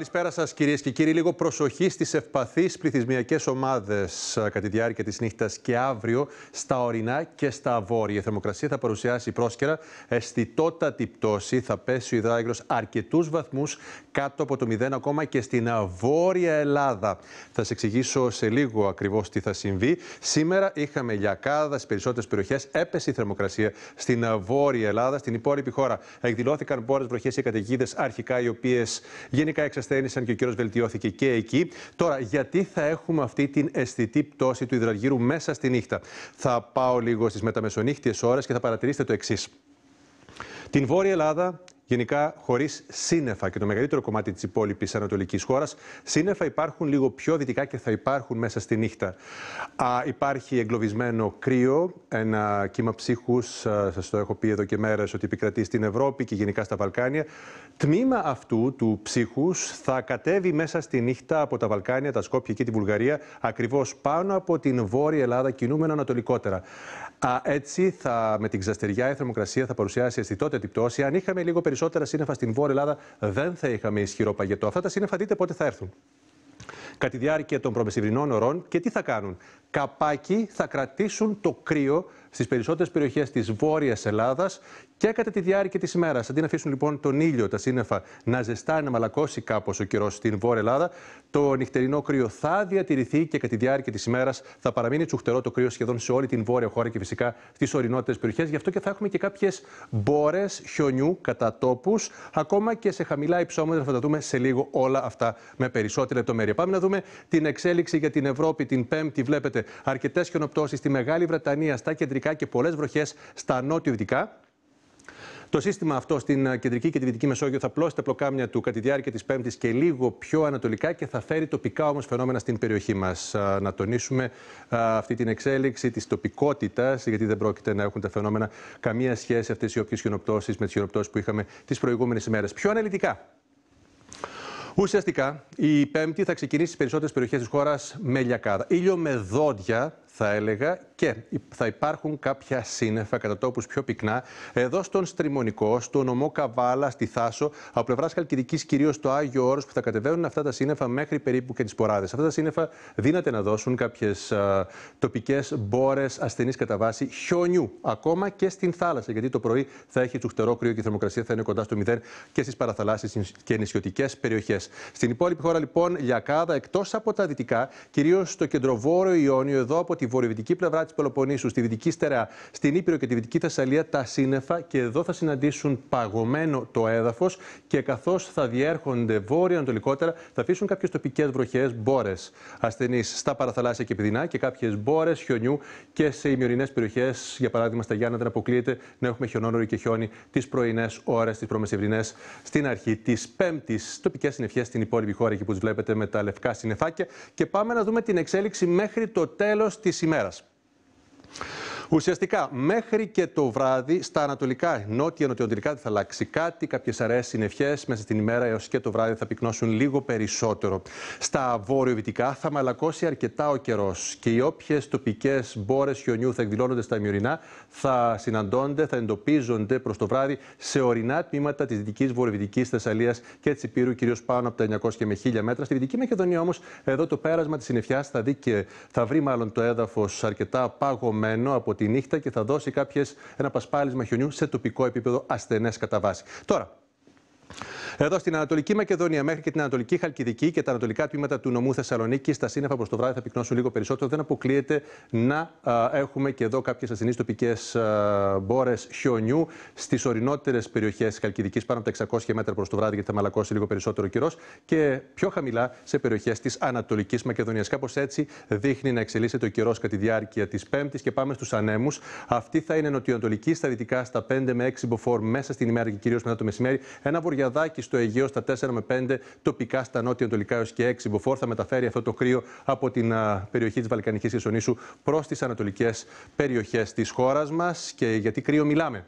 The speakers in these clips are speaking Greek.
Καλησπέρα σας, κυρίες και κύριοι. Λίγο προσοχή στις ευπαθείς πληθυσμιακές ομάδες κατά τη διάρκεια της νύχτας και αύριο στα ορεινά και στα βόρεια. Η θερμοκρασία θα παρουσιάσει πρόσκαιρα αισθητότατη πτώση. Θα πέσει ο υδράγυρο αρκετούς βαθμούς κάτω από το 0 ακόμα και στην βόρεια Ελλάδα. Θα σα εξηγήσω σε λίγο ακριβώς τι θα συμβεί. Σήμερα είχαμε λιακάδα στις περισσότερες περιοχές. Έπεσε η θερμοκρασία στην βόρεια Ελλάδα. Στην υπόλοιπη χώρα εκδηλώθηκαν πόρες βροχές και καταιγίδες αρχικά οι οποίες γενικά εξασθενούν και ο καιρός βελτιώθηκε και εκεί. Τώρα, γιατί θα έχουμε αυτή την αισθητή πτώση του υδραργύρου μέσα στη νύχτα. Θα πάω λίγο στις μεταμεσονύχτιες ώρες και θα παρατηρήσετε το εξής. Την Βόρεια Ελλάδα, γενικά χωρίς σύννεφα και το μεγαλύτερο κομμάτι της υπόλοιπης ανατολικής χώρας. Σύννεφα υπάρχουν λίγο πιο δυτικά και θα υπάρχουν μέσα στη νύχτα. Α, υπάρχει εγκλωβισμένο κρύο, ένα κύμα ψύχους, σας το έχω πει εδώ και μέρες, ότι επικρατεί στην Ευρώπη και γενικά στα Βαλκάνια. Τμήμα αυτού του ψύχους θα κατέβει μέσα στη νύχτα από τα Βαλκάνια, τα Σκόπια και τη Βουλγαρία, ακριβώς πάνω από την Βόρεια Ελλάδα, κινούμενο ανατολικότερα. Α, έτσι, θα, με την ξαστεριά, η θερμοκρασία θα παρουσιάσει αισθητότητα πτώση. Αν είχαμε λίγο περισσότερο περισσότερα σύννεφα στην Βόρεια Ελλάδα δεν θα είχαμε ισχυρό παγετό. Αυτά τα σύννεφα δείτε πότε θα έρθουν κατά τη διάρκεια των προμεσημβρινών ωρών και τι θα κάνουν. Καπάκι θα κρατήσουν το κρύο στις περισσότερες περιοχές της Βόρειας Ελλάδας και κατά τη διάρκεια της ημέρας. Αντί να αφήσουν λοιπόν τον ήλιο, τα σύννεφα να ζεστάνε, να μαλακώσει κάπως ο καιρός στην Βόρεια Ελλάδα, το νυχτερινό κρύο θα διατηρηθεί και κατά τη διάρκεια της ημέρας θα παραμείνει τσουχτερό το κρύο σχεδόν σε όλη την Βόρεια χώρα και φυσικά στις ορεινότερε περιοχές. Γι' αυτό και θα έχουμε και κάποιες μπόρες χιονιού κατά τόπους, ακόμα και σε χαμηλά υψόμετρα. Θα τα δούμε σε λίγο όλα αυτά με περισσότερη λεπτομέρεια. Πάμε να δούμε την εξέλιξη για την Ευρώπη την Πέμπτη. Βλέπετε αρκετές χιονοπτώσεις στη Μεγάλη Βρετανία, στα και πολλές βροχές στα νότιο-δυτικά. Το σύστημα αυτό στην κεντρική και τη δυτική Μεσόγειο θα πλώσει τα πλοκάμια του κατά τη διάρκεια της Πέμπτης και λίγο πιο ανατολικά και θα φέρει τοπικά όμως φαινόμενα στην περιοχή μας. Να τονίσουμε αυτή την εξέλιξη της τοπικότητας, γιατί δεν πρόκειται να έχουν τα φαινόμενα καμία σχέση αυτές οι όποιες χιονοπτώσεις με τις χιονοπτώσεις που είχαμε τις προηγούμενες ημέρες. Πιο αναλυτικά, Ουσιαστικά, η Πέμπτη θα ξεκινήσει στις περισσότερες περιοχές της χώρας με λιακάδα. Ήλιο με δόντια θα έλεγα, και θα υπάρχουν κάποια σύννεφα κατά τόπους πιο πυκνά. Εδώ στον Στριμονικό, στο νομό Καβάλα, στη Θάσο, από πλευράς Χαλκιδικής, κυρίως το Άγιο Όρος, που θα κατεβαίνουν αυτά τα σύννεφα μέχρι περίπου και τις ποράδες. Αυτά τα σύννεφα δύναται να δώσουν κάποιες τοπικές μπόρες ασθενείς κατά βάση χιονιού, ακόμα και στην θάλασσα, γιατί το πρωί θα έχει τσουχτερό κρύο και η θερμοκρασία θα είναι κοντά στο 0 και στις παραθαλάσσιες και νησιωτικές περιοχές. Στην υπόλοιπη χώρα, λοιπόν, λιακάδα εκτός από τα δυτικά, κυρίως στο κεντροβόρο Ιόνιο, εδώ από τη βορειοδυτική πλευρά της Πελοποννήσου, στη δυτική στερεά, στην Ήπειρο και τη δυτική Θεσσαλία τα σύννεφα και εδώ θα συναντήσουν παγωμένο το έδαφος και καθώς θα διέρχονται βόρεια-ανατολικότερα θα αφήσουν κάποιες τοπικές βροχές, μπόρες ασθενείς στα παραθαλάσσια και πηδινά και κάποιες μπόρες χιονιού και σε ημιορεινές περιοχές, για παράδειγμα στα Γιάννα, δεν αποκλείεται να έχουμε χιονόνορο και χιόνι τις πρωινές ώρες, τις προμεσηβρινέ στην αρχή της Πέμπτης. Τοπικές συννεφιές στην υπόλοιπη χώρα, εκεί που βλέπετε με τα λευκά συννεφάκια. Και πάμε να δούμε την εξέλιξη μέχρι το τέλος της ημέρας. Ουσιαστικά, μέχρι και το βράδυ, στα ανατολικά, νότια, δεν θα αλλάξει κάτι. Κάποιες αραιές συννεφιές μέσα στην ημέρα έως και το βράδυ θα πυκνώσουν λίγο περισσότερο. Στα βόρειο-δυτικά θα μαλακώσει αρκετά ο καιρός και οι όποιες τοπικές μπόρες χιονιού θα εκδηλώνονται στα ημιορεινά θα συναντώνται, θα εντοπίζονται προς το βράδυ σε ορεινά τμήματα της δυτικής βορειοδυτικής Θεσσαλίας και της Υπήρου, κυρίως πάνω από τα 900 και με 1000 μέτρα. Στη Δυτική Μακεδονία όμως, εδώ το πέρασμα της συννεφιάς θα, δει και, θα βρει μάλλον το έδαφος αρκετά παγωμένο από τη νύχτα και θα δώσει κάποιες, ένα πασπάλισμα χιονιού σε τοπικό επίπεδο ασθενές κατά βάση. Τώρα, εδώ στην Ανατολική Μακεδονία μέχρι και την Ανατολική Χαλκιδική και τα ανατολικά τμήματα του νομού Θεσσαλονίκη, στα σύννεφα προς το βράδυ θα πυκνώσουν λίγο περισσότερο. Δεν αποκλείεται να έχουμε και εδώ κάποιες ασθενείς τοπικές μπόρες χιονιού στις ορεινότερες περιοχές της Χαλκιδικής πάνω από τα 600 μέτρα προς το βράδυ, γιατί θα μαλακώσει λίγο περισσότερο καιρός και πιο χαμηλά σε περιοχές της Ανατολικής Μακεδονίας. Κάπως έτσι δείχνει να εξελίσσεται ο καιρός κατά τη διάρκεια της Πέμπτης και πάμε στους ανέμους. Αυτή θα είναι νοτιοανατολική στα δυτικά στα 5 με 6 μποφόρ μέσα στην ημέρα και κυρίως μετά το μεσημέρι. Ένα βορειαδάκι στο Αιγαίο στα 4 με 5, τοπικά στα νότια-ανατολικά έως και 6. Μποφόρ θα μεταφέρει αυτό το κρύο από την περιοχή της Βαλκανικής Χερσονήσου προς τις ανατολικές περιοχές της χώρας μας. Και γιατί κρύο μιλάμε.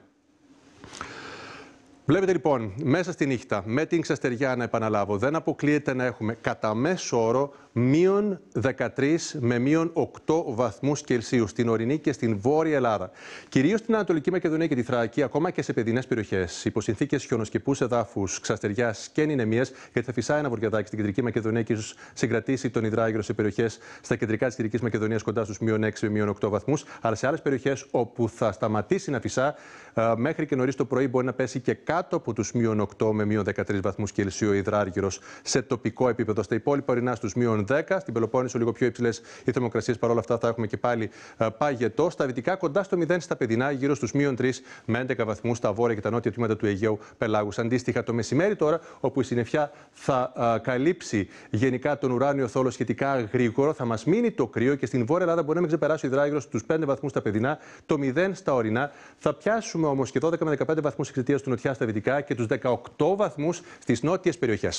Βλέπετε λοιπόν, μέσα στη νύχτα, με την ξαστεριά να επαναλάβω, δεν αποκλείεται να έχουμε κατά μέσο όρο μείον 13 με μείον 8 βαθμούς Κελσίου στην ορεινή και στην βόρεια Ελλάδα. Κυρίως στην Ανατολική Μακεδονία και τη Θράκη, ακόμα και σε παιδινές περιοχές, υπό συνθήκε χιονοσκεπούς εδάφους, ξαστεριάς και νηνεμία, γιατί θα φυσάει ένα βορειοδάκι στην κεντρική Μακεδονία και ίσως συγκρατήσει τον υδράγυρο σε περιοχές στα κεντρικά της κεντρικής Μακεδονίας κοντά στους μείον 6 με μείον 8 βαθμούς, αλλά σε άλλες περιοχές όπου θα σταματήσει να φυσά ε, μέχρι και νωρίς το πρωί μπορεί να πέσει και κάτω από τους μείον 8 με μείον 13 βαθμούς Κελσίου υδράγυρος σε τοπικό επίπεδο. Στα υπόλοιπα ορεινά στους μείον 10. Στην Πελοπόννησο λίγο πιο υψηλές οι θερμοκρασίες. παρόλα αυτά θα έχουμε και πάλι ε, πάγετο. Στα δυτικά κοντά στο 0 στα παιδινά, γύρω στους μείον 3 με 11 βαθμούς στα βόρεια και τα νότια τμήματα του Αιγαίου Πελάγους. Αντίστοιχα το μεσημέρι τώρα, όπου η συννεφιά θα ε, καλύψει γενικά τον ουράνιο θόλο σχετικά γρήγορο, θα μας μείνει το κρύο και στην βόρεια Ελλάδα μπορεί να μην ξεπεράσει ο υδράγυρος στους 5 βαθμούς στα παιδινά, το 0 στα ορεινά. Θα πιάσουμε όμως και 12 με 15 βαθμούς εξαιτίας του νοτιά στα δυτικά και τους 18 βαθμούς στις νότιες περιοχές.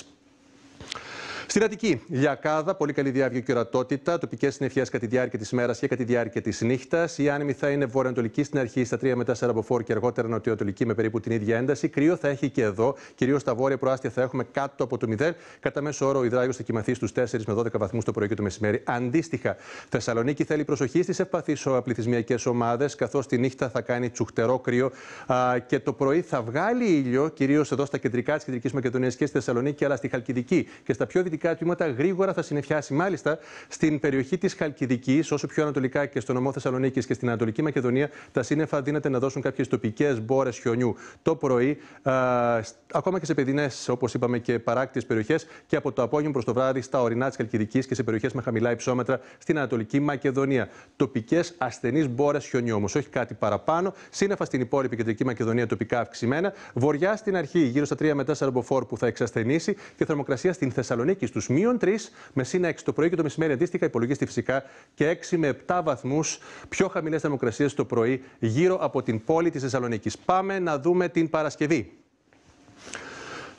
Στην Αττική, Λιακάδα, πολύ καλή διάβγεια και ορατότητα. Τοπικές συννεφιές κατά τη διάρκεια της μέρας και κατά τη διάρκεια της νύχτας. Η άνεμη θα είναι βορειοανατολική στην αρχή στα 3 με 4 από και αργότερα νοτιοανατολική με περίπου την ίδια ένταση. Κρύο θα έχει και εδώ. Κυρίως στα βόρεια προάστια θα έχουμε κάτω από το 0. Κατά μέσο όρο, ο Ιδράγιο θα κοιμαθεί στους 4 με 12 βαθμούς το πρωί και το μεσημέρι. Αντίστοιχα, Θεσσαλονίκη θέλει προσοχή στις ευπαθείς πληθυσμιακές ομάδες, καθώς τη νύχτα θα κάνει τσουχτερό κρύο α, και το πρωί θα βγάλει ήλιο, κυρίως εδώ στα κεντρικά της Κεντρικής Μακεδονίας και στη Θεσσαλονίκη, αλλά στη Χαλκιδική και στα πιο δυτικά τοπικά τμήματα γρήγορα θα συνεφιάσει. Μάλιστα, στην περιοχή της Χαλκιδικής, όσο πιο ανατολικά και στο νομό Θεσσαλονίκης και στην Ανατολική Μακεδονία, τα σύννεφα δίνεται να δώσουν κάποιες τοπικές μπόρες χιονιού το πρωί, α, ακόμα και σε παιδινές, όπως είπαμε, και παράκτιες περιοχές και από το απόγευμα προς το βράδυ στα ορεινά της Χαλκιδικής και σε περιοχές με χαμηλά υψόμετρα στην Ανατολική Μακεδονία. Τοπικές ασθενείς μπόρες χιονιού όμως, όχι κάτι παραπάνω. Σύννεφα στην υπόλοιπη κεντρική Μακεδονία τοπικά αυξημένα. Βορειά στην αρχή, γύρω στα 3 με 4 μποφόρ που θα εξασθενήσει και θερμοκρασία στην Θεσσαλονίκη στου μείον 3, με σύνα 6 το πρωί και το μεσημέρι αντίστοιχα. Υπολογίστε φυσικά και 6 με 7 βαθμούς πιο χαμηλές θερμοκρασίες το πρωί γύρω από την πόλη της Θεσσαλονίκης. Πάμε να δούμε την Παρασκευή.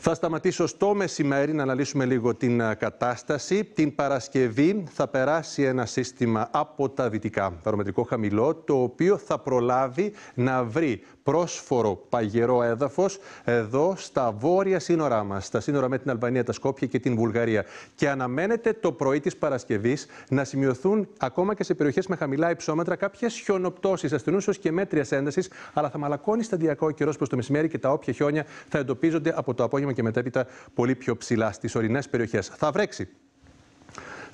Θα σταματήσω στο μεσημέρι να αναλύσουμε λίγο την κατάσταση. Την Παρασκευή θα περάσει ένα σύστημα από τα δυτικά, βαρομετρικό χαμηλό, το οποίο θα προλάβει να βρει πρόσφορο παγερό έδαφος εδώ στα βόρεια σύνορά μας, στα σύνορα με την Αλβανία, τα Σκόπια και την Βουλγαρία. Και αναμένεται το πρωί της Παρασκευής να σημειωθούν ακόμα και σε περιοχές με χαμηλά υψόμετρα κάποιες χιονοπτώσεις, ασθενού και μέτρια ένταση, αλλά θα μαλακώνει σταδιακά ο καιρός προς το μεσημέρι και τα όποια χιόνια θα εντοπίζονται από το απόγευμα και μετέπειτα πολύ πιο ψηλά στις ορεινές περιοχές. Θα βρέξει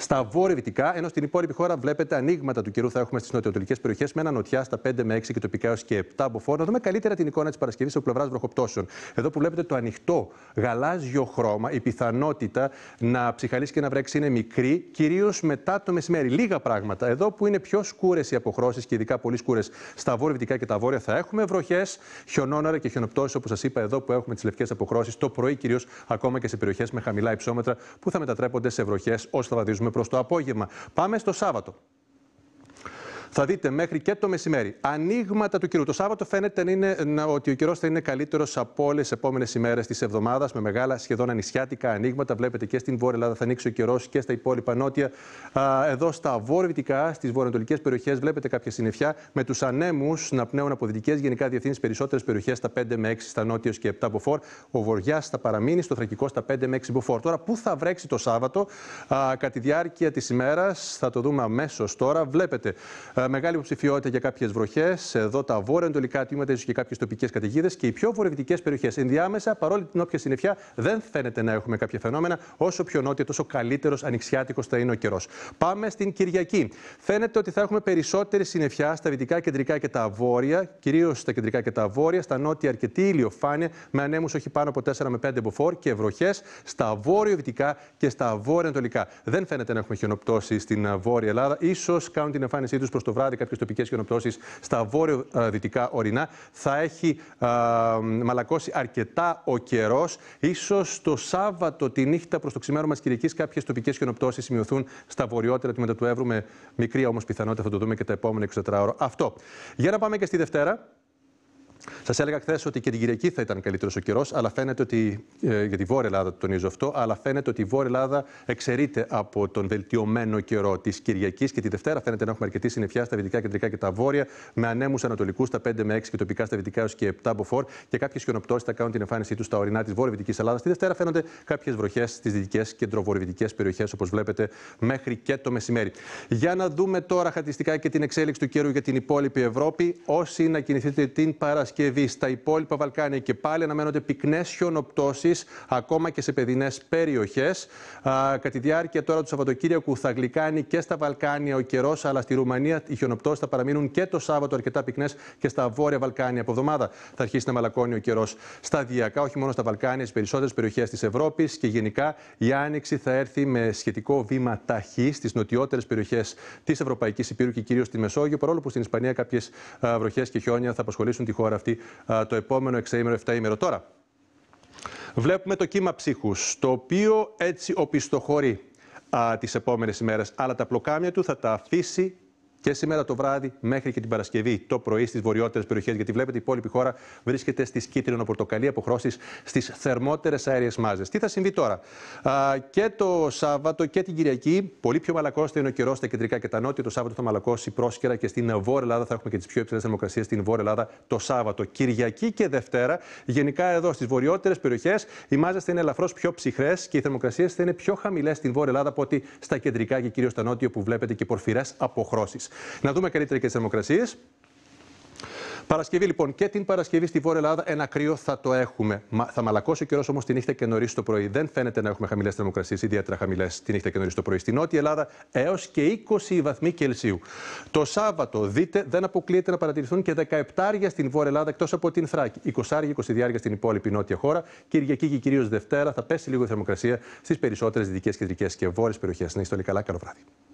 στα βορεια ενώ στην υπόλοιπη χώρα βλέπετε ανοίγματα του καιρού θα έχουμε στις νοτιοτολικέ περιοχές με ένα νοτιά στα 5 με 6 και τοπικά έως και 7 φόρμα. Να δούμε καλύτερα την εικόνα της Παρασκευής από πλευράς βροχοπτώσεων. Εδώ που βλέπετε το ανοιχτό γαλάζιο χρώμα, η πιθανότητα να ψυχαλίσει και να βρέξει είναι μικρή, κυρίως μετά το μεσημέρι. Λίγα πράγματα. Εδώ που είναι πιο σκούρες οι αποχρώσεις και ειδικά πολύ σκούρες στα βορεια και τα βόρεια θα έχουμε βροχές, χιονόναρα και χιονοπτώσεις όπως σας είπα εδώ που έχουμε τις λευκές αποχρώσεις το πρωί κυρίως ακόμα και σε περιοχές με χαμηλά υψόμετρα που θα μετατρέπονται σε βροχές όσο θα βαδίζουμε προς το απόγευμα. Πάμε στο Σάββατο. Θα δείτε μέχρι και το μεσημέρι. Ανοίγματα του καιρού. Το Σάββατο φαίνεται να είναι, να, ότι ο καιρός θα είναι καλύτερος από όλες τις επόμενες ημέρες της εβδομάδας με μεγάλα σχεδόν ανησιάτικα ανοίγματα. Βλέπετε και στην Βόρεια Ελλάδα θα ανοίξει ο καιρός και στα υπόλοιπα νότια. Εδώ στα βορεια στις βορειοανατολικές περιοχές βλέπετε κάποια συννεφιά με τους ανέμους να πνέουν από δυτικές γενικά διευθύνσεις περισσότερες περιοχές στα 5 με 6 στα νότιο και 7 από Ο βορειά θα παραμείνει στο θρακικό στα 5 με 6 μποφόρ. Τώρα, πού θα βρέξει το Σάββατο α, κατά τη διάρκεια της ημέρας, θα το δούμε αμέσως τώρα. Βλέπετε ε, μεγάλη υποψηφιότητα για κάποιες βροχές, εδώ τα βορεια εντολικά τμήματα, ίσως και κάποιες τοπικές καταιγίδες και οι πιο βορειοδυτικές περιοχές. Ενδιάμεσα, παρόλη την όποια συννεφιά, δεν φαίνεται να έχουμε κάποια φαινόμενα. Όσο πιο νότια, τόσο καλύτερος ανοιξιάτικος θα είναι ο καιρός. Πάμε στην Κυριακή. Φαίνεται ότι θα έχουμε περισσότερη συννεφιά στα δυτικά, κεντρικά και τα βόρεια, κυρίως στα κεντρικά και τα βόρεια, στα νότια αρκετή ηλιοφάνεια με ανέμους όχι πάνω από 4 με 5 μποφόρ και βροχές στα βόρειο-δυτικά και στα βορεια τολικά. Δεν φαίνεται να έχουμε χιονοπτώσει στην βόρεια Ελλάδα. σω κάνουν την εμφάνισή τους προς το βράδυ, κάποιες τοπικές χιονοπτώσεις στα βόρειο-δυτικά ε, ορεινά. Θα έχει ε, μαλακώσει αρκετά ο καιρός. σω το Σάββατο τη νύχτα προς το ξημέρωμα της Κυριακής κάποιες τοπικές χιονοπτώσεις σημειωθούν στα βορειότερα τμήματα του Εύρου με μικρή όμως πιθανότητα θα το δούμε και τα επόμενα 24 ώρα. Αυτό. Για να πάμε και στη Δευτέρα. Σας έλεγα χθες ότι και την Κυριακή θα ήταν καλύτερος ο καιρός, αλλά φαίνεται ότι. Ε, για τη Βόρεια Ελλάδα το τονίζω αυτό, αλλά φαίνεται ότι η Βόρεια Ελλάδα εξαιρείται από τον βελτιωμένο καιρό της Κυριακής και τη Δευτέρα. Φαίνεται να έχουμε αρκετή συννεφιά στα βυτικά, κεντρικά και τα βόρεια, με ανέμους ανατολικούς στα 5 με 6 και τοπικά στα βυτικά έως και 7 μποφόρ και κάποιες χιονοπτώσεις θα κάνουν την εμφάνισή τους στα ορεινά της Βυτικής Ελλάδας. Τη Δευτέρα φαίνονται κάποιες βροχές στις δυτικές κεντροβορειοδυτικέ περιοχές, όπως βλέπετε, μέχρι και το μεσημέρι. Για να δούμε τώρα χατιστικά και την εξέλιξη του καιρού για την υπόλοιπη Ευρώπη. Όσοι να κινηθείτε την Παρασκευή. Παρασκευή. Στα υπόλοιπα Βαλκάνια και πάλι αναμένονται πυκνές χιονοπτώσεις, ακόμα και σε παιδινές περιοχές. Κατά τη διάρκεια τώρα του Σαββατοκύριακου θα γλυκάνει και στα Βαλκάνια ο καιρός, αλλά στη Ρουμανία οι χιονοπτώσεις θα παραμείνουν και το Σάββατο αρκετά πυκνές και στα Βόρεια Βαλκάνια. Από εβδομάδα θα αρχίσει να μαλακώνει ο καιρός σταδιακά, όχι μόνο στα Βαλκάνια, στις περισσότερες περιοχές της Ευρώπης και γενικά η άνοιξη θα έρθει με σχετικό βήμα ταχύ στις νοτιότερες περιοχές της Ευρωπαϊκής Υπήρου και κυρίως στη Μεσόγειο, παρόλο που στην Ισπανία κάποιες βροχές και χιόνια θα απασχολήσουν τη χώρα αυτή το επόμενο εξαήμερο, εφταήμερο. Τώρα, βλέπουμε το κύμα ψύχους, το οποίο έτσι οπισθοχωρεί τις επόμενες ημέρες, αλλά τα πλοκάμια του θα τα αφήσει και σήμερα το βράδυ μέχρι και την Παρασκευή το πρωί στις βορειότερες περιοχές. Γιατί βλέπετε η υπόλοιπη χώρα βρίσκεται στις κίτρινο-πορτοκαλί αποχρώσεις στις θερμότερες αέριες μάζες. Τι θα συμβεί τώρα. Α, και το Σάββατο και την Κυριακή, πολύ πιο μαλακός θα είναι ο καιρός στα κεντρικά και τα νότια. Το Σάββατο θα μαλακώσει πρόσκαιρα και στην Βόρεια Ελλάδα θα έχουμε και τις πιο υψηλές θερμοκρασίες στην Βόρεια Ελλάδα το Σάββατο. Κυριακή και Δευτέρα, γενικά εδώ στις βορειότερες περιοχές, οι μάζες θα είναι ελαφρώς πιο ψυχρές και οι θερμοκρασίες θα είναι πιο χαμηλές στην Βόρεια Ελλάδα από ότι στα κεντρικά και κυρίως στα νότια που βλέπετε και πορφυρές αποχρώσεις. Να δούμε καλύτερα και τις θερμοκρασίες. Παρασκευή λοιπόν και την Παρασκευή στη Βόρεια Ελλάδα ένα κρύο θα το έχουμε. Θα μαλακώσει ο καιρός όμως τη νύχτα και νωρίς το πρωί. Δεν φαίνεται να έχουμε χαμηλές θερμοκρασίες, ιδιαίτερα χαμηλές τη νύχτα και νωρίς το πρωί. Στην Νότια Ελλάδα έως και 20 βαθμοί Κελσίου. Το Σάββατο, δείτε, δεν αποκλείεται να παρατηρηθούν και 17 άρια στην Βόρεια Ελλάδα εκτός από την Θράκη. 20 άρια, 20 άρια στην υπόλοιπη νότια χώρα. Κυριακή και κυρίως Δευτέρα θα πέσει λίγο η θερμοκρασία στις περισσότερες δυτικές, κεντρικές και βόρειες περιοχές. Να είστε όλοι καλά. Καλό βράδυ.